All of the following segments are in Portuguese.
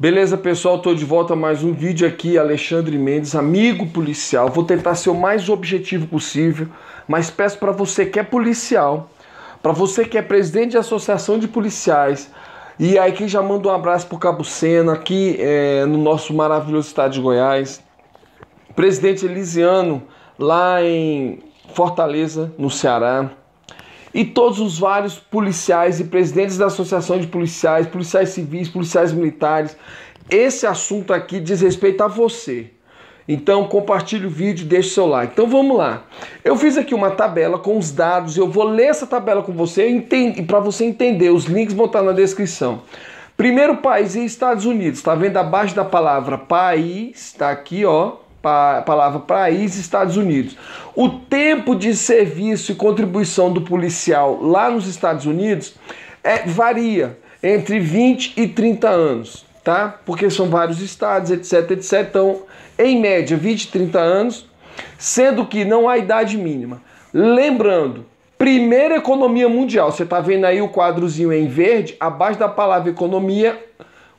Beleza, pessoal? Tô de volta a mais um vídeo aqui, Alexandre Mendes, amigo policial. Vou tentar ser o mais objetivo possível, mas peço para você que é policial, para você que é presidente de associação de policiais, e aí quem já manda um abraço pro Cabo Sena, aqui é, no nosso maravilhoso estado de Goiás, presidente Elisiano, lá em Fortaleza, no Ceará, e todos os vários policiais e presidentes da associação de policiais, policiais civis, policiais militares. Esse assunto aqui diz respeito a você. Então compartilhe o vídeo, deixe seu like. Então vamos lá. Eu fiz aqui uma tabela com os dados, eu vou ler essa tabela com você para você entender. Os links vão estar na descrição. Primeiro país é Estados Unidos, tá vendo abaixo da palavra país, tá aqui, ó pa palavra país Estados Unidos. O tempo de serviço e contribuição do policial lá nos Estados Unidos é, varia entre 20 e 30 anos, tá? Porque são vários estados, etc, etc. Então, em média, 20 e 30 anos, sendo que não há idade mínima. Lembrando, primeira economia mundial, você tá vendo aí o quadrozinho em verde, abaixo da palavra economia,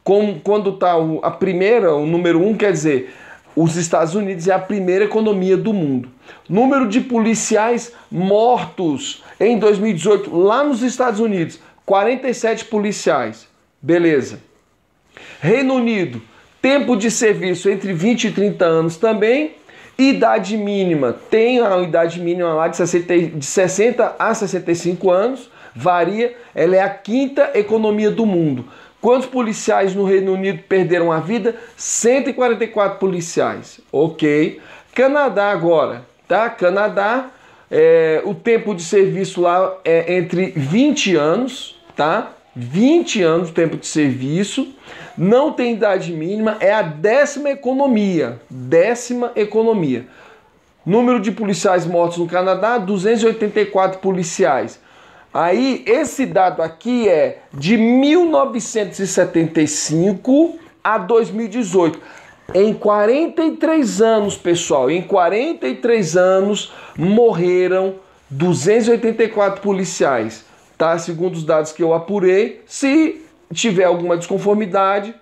com quando tá a primeira, o número um, quer dizer, os Estados Unidos é a primeira economia do mundo. Número de policiais mortos em 2018 lá nos Estados Unidos, 47 policiais. Beleza. Reino Unido, tempo de serviço entre 20 e 30 anos também. Idade mínima, tem a idade mínima lá de 60, de 60 a 65 anos, varia. Ela é a quinta economia do mundo. Quantos policiais no Reino Unido perderam a vida? 144 policiais. Ok. Canadá agora, tá? Canadá, é, o tempo de serviço lá é entre 20 anos, tá? 20 anos tempo de serviço, não tem idade mínima, é a décima economia. Décima economia. Número de policiais mortos no Canadá, 284 policiais. Aí, esse dado aqui é de 1975 a 2018. Em 43 anos, pessoal, em 43 anos morreram 284 policiais, tá? Segundo os dados que eu apurei. Se tiver alguma desconformidade,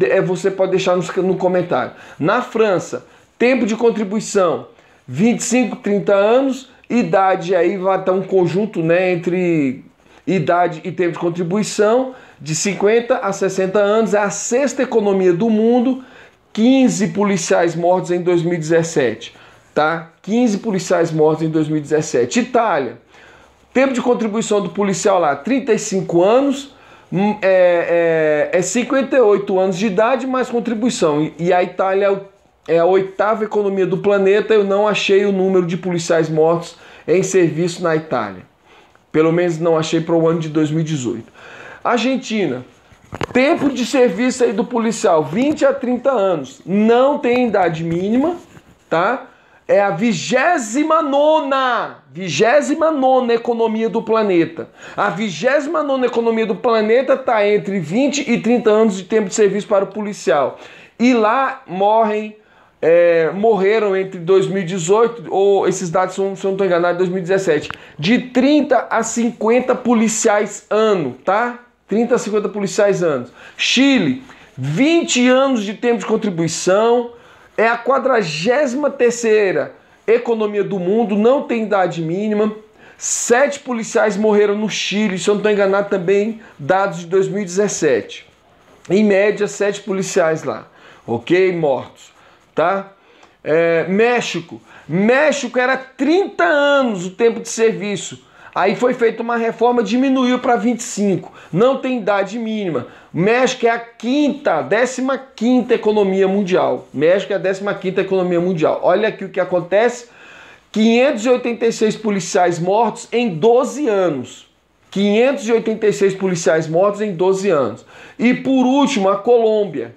é, você pode deixar no comentário. Na França, tempo de contribuição 25, 30 anos Idade aí vai estar um conjunto né, entre idade e tempo de contribuição de 50 a 60 anos, é a sexta economia do mundo, 15 policiais mortos em 2017, tá? 15 policiais mortos em 2017. Itália, tempo de contribuição do policial lá, 35 anos, hum, é, é, é 58 anos de idade mais contribuição, e, e a Itália é o é a oitava economia do planeta. Eu não achei o número de policiais mortos em serviço na Itália. Pelo menos não achei para o ano de 2018. Argentina. Tempo de serviço aí do policial, 20 a 30 anos. Não tem idade mínima, tá? É a vigésima nona, vigésima nona economia do planeta. A vigésima nona economia do planeta está entre 20 e 30 anos de tempo de serviço para o policial. E lá morrem é, morreram entre 2018, ou esses dados são, se eu não estou enganado, 2017, de 30 a 50 policiais ano, tá? 30 a 50 policiais anos. Chile, 20 anos de tempo de contribuição, é a 43ª economia do mundo, não tem idade mínima. Sete policiais morreram no Chile, se eu não estou enganado também, dados de 2017. Em média, sete policiais lá, ok? Mortos tá? É, México. México era 30 anos o tempo de serviço. Aí foi feita uma reforma, diminuiu para 25. Não tem idade mínima. México é a quinta, décima quinta economia mundial. México é a décima quinta economia mundial. Olha aqui o que acontece: 586 policiais mortos em 12 anos. 586 policiais mortos em 12 anos. E por último, a Colômbia.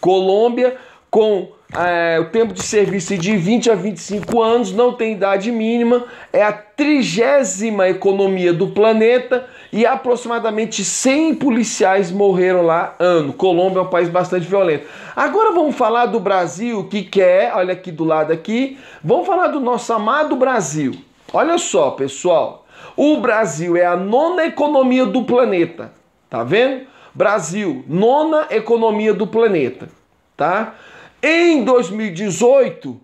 Colômbia com é, o tempo de serviço de 20 a 25 anos, não tem idade mínima, é a trigésima economia do planeta e aproximadamente 100 policiais morreram lá ano. Colômbia é um país bastante violento. Agora vamos falar do Brasil, que quer, é? olha aqui do lado aqui, vamos falar do nosso amado Brasil. Olha só, pessoal, o Brasil é a nona economia do planeta, tá vendo? Brasil, nona economia do planeta, tá? Em 2018,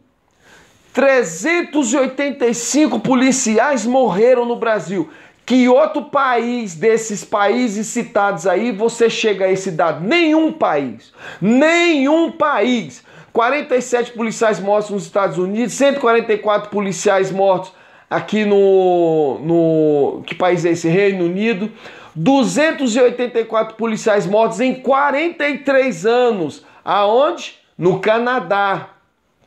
385 policiais morreram no Brasil. Que outro país desses países citados aí você chega a esse dado? Nenhum país. Nenhum país. 47 policiais mortos nos Estados Unidos, 144 policiais mortos aqui no. no que país é esse? Reino Unido. 284 policiais mortos em 43 anos. Aonde? no Canadá,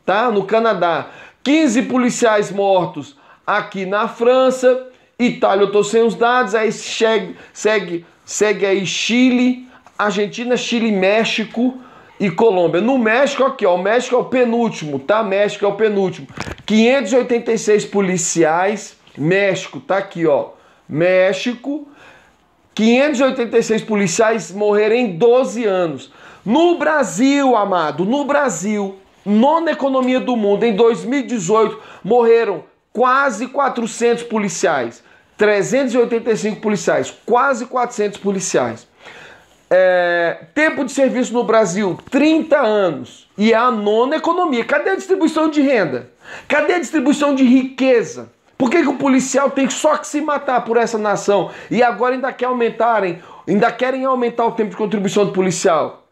tá? No Canadá. 15 policiais mortos aqui na França. Itália, eu tô sem os dados. Aí segue, segue, segue aí Chile, Argentina, Chile, México e Colômbia. No México, aqui, ó, o México é o penúltimo, tá? México é o penúltimo. 586 policiais. México, tá aqui, ó. México, 586 policiais morreram em 12 anos. No Brasil, amado, no Brasil, nona economia do mundo, em 2018, morreram quase 400 policiais. 385 policiais, quase 400 policiais. É, tempo de serviço no Brasil, 30 anos. E é a nona economia. Cadê a distribuição de renda? Cadê a distribuição de riqueza? Por que, que o policial tem só que se matar por essa nação? E agora ainda quer aumentarem, ainda querem aumentar o tempo de contribuição do policial.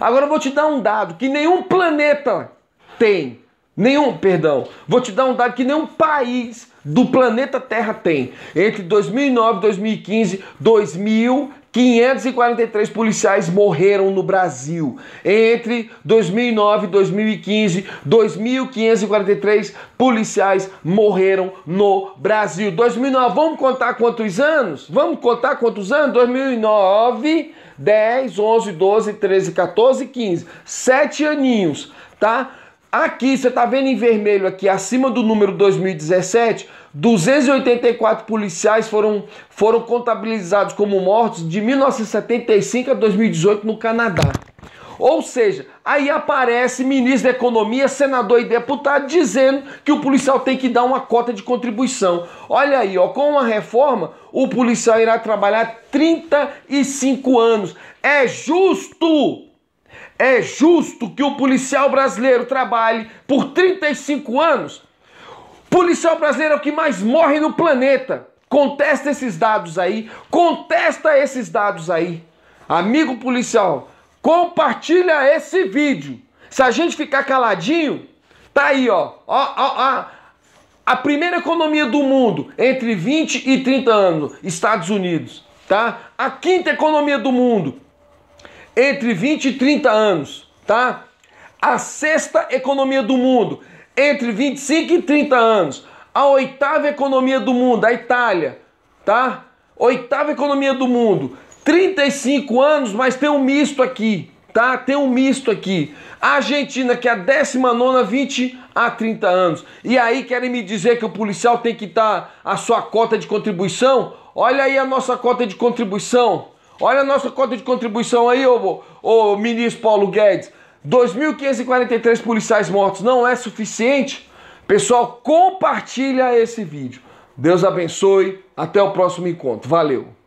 Agora eu vou te dar um dado que nenhum planeta tem. Nenhum, perdão. Vou te dar um dado que nenhum país do planeta Terra tem. Entre 2009 2015, 2000 543 policiais morreram no Brasil. Entre 2009 e 2015, 2.543 policiais morreram no Brasil. 2009, vamos contar quantos anos? Vamos contar quantos anos? 2009, 10, 11, 12, 13, 14, 15. Sete aninhos, tá? Aqui, você está vendo em vermelho aqui, acima do número 2017, 284 policiais foram, foram contabilizados como mortos de 1975 a 2018 no Canadá. Ou seja, aí aparece ministro da Economia, senador e deputado dizendo que o policial tem que dar uma cota de contribuição. Olha aí, ó, com a reforma, o policial irá trabalhar 35 anos. É justo! é justo que o policial brasileiro trabalhe por 35 anos? O policial brasileiro é o que mais morre no planeta. Contesta esses dados aí, contesta esses dados aí. Amigo policial, compartilha esse vídeo. Se a gente ficar caladinho, tá aí, ó. ó, ó, ó. A primeira economia do mundo entre 20 e 30 anos, Estados Unidos, tá? A quinta economia do mundo, entre 20 e 30 anos, tá? A sexta economia do mundo, entre 25 e 30 anos. A oitava economia do mundo, a Itália, tá? Oitava economia do mundo, 35 anos, mas tem um misto aqui, tá? Tem um misto aqui. A Argentina, que é a 19, 20 a 30 anos. E aí querem me dizer que o policial tem que estar a sua cota de contribuição? Olha aí a nossa cota de contribuição. Olha a nossa cota de contribuição aí, ô, ô ministro Paulo Guedes. 2.543 policiais mortos não é suficiente? Pessoal, compartilha esse vídeo. Deus abençoe. Até o próximo encontro. Valeu!